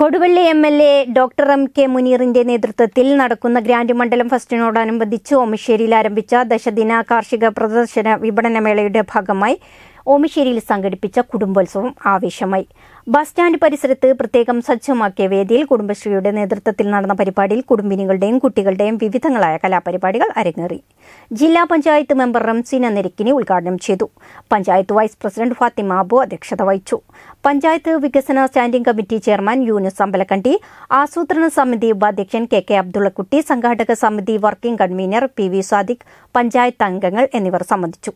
Koduvally M L A doctor M K മുനീറിന്റെ നേതൃത്വത്തിൽ നടക്കുന്ന ഗ്രാൻഡ് മണ്ഡലം ഫസ്റ്റിനോടനുബന്ധിച്ച് ഓമശ്ശേരിയിൽ ആരംഭിച്ച ദശദിന കാർഷിക പ്രദർശന വിപണനമേളയുടെ ഭാഗമായി ഓമിശ്ശേരിയിൽ സംഘടിപ്പിച്ച കുടുംബോത്സവം ആവേശമായി ബസ് സ്റ്റാൻഡ് പരിസരത്ത് പ്രത്യേകം സജ്ജമാക്കിയ വേദിയിൽ കുടുംബശ്രീയുടെ നേതൃത്വത്തിൽ നടന്ന പരിപാടിയിൽ കുടുംബിനികളുടെയും കുട്ടികളുടെയും വിവിധങ്ങളായ കലാപരിപാടികൾ അരങ്ങേറി ജില്ലാ പഞ്ചായത്ത് മെമ്പർ റംസീന നെരിക്കിനി ഉദ്ഘാടനം ചെയ്തു പഞ്ചായത്ത് വൈസ് പ്രസിഡന്റ് ഫാത്തിമ അബു അധ്യക്ഷത വഹിച്ചു പഞ്ചായത്ത് വികസന standing committee chairman Yunus Ambalakkandi ആസൂത്രണ സമിതി ഉപാധ്യക്ഷൻ കെ കെ അബ്ദുള്ളക്കുട്ടി സംഘാടക സമിതി working convener P V Sadiq panchayat അംഗങ്ങൾ എന്നിവർ സംബന്ധിച്ചു